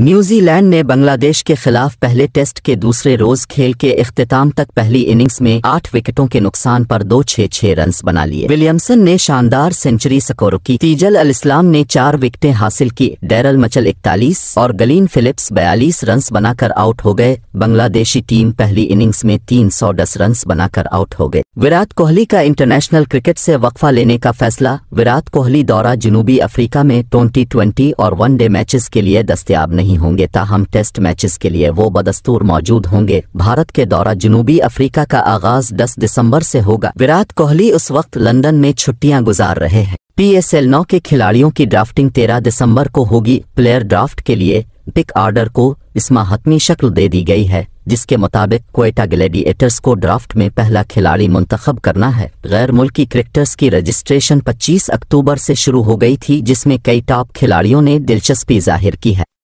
New Zealand ने बांग्लादेश के खिलाफ पहले टेस्ट के दूसरे रोज खेल के अख्ताम तक पहली इनिंग्स में आठ विकेटों के नुकसान पर दो छह छह रन बना लिए विलियमसन ने शानदार सेंचुरी स्कोर की तीजल अल इस्लाम ने चार विकेटें हासिल की डेरल मचल इकतालीस और गलीन फिलिप्स बयालीस रन बनाकर आउट हो गए बांग्लादेशी टीम पहली इनिंग्स में तीन सौ दस रन बनाकर आउट हो गए विराट कोहली का इंटरनेशनल क्रिकेट से वक्फा लेने का फैसला विराट कोहली दौरा जनूबी अफ्रीका में ट्वेंटी ट्वेंटी और वन डे मैचेस के लिए दस्तियाब नहीं नहीं होंगे ताहम टेस्ट मैचेस के लिए वो बदस्तूर मौजूद होंगे भारत के दौरा जनूबी अफ्रीका का आगाज 10 दिसंबर से होगा विराट कोहली उस वक्त लंदन में छुट्टियां गुजार रहे हैं पीएसएल 9 के खिलाड़ियों की ड्राफ्टिंग 13 दिसंबर को होगी प्लेयर ड्राफ्ट के लिए पिक आर्डर को इसमें हतमी शक्ल दे दी गई है जिसके मुताबिक कोयटा ग्लेडिएटर्स को ड्राफ्ट में पहला खिलाड़ी मुंतखब करना है गैर मुल्की क्रिकेटर्स की रजिस्ट्रेशन 25 अक्टूबर से शुरू हो गई थी जिसमें कई टॉप खिलाड़ियों ने दिलचस्पी जाहिर की है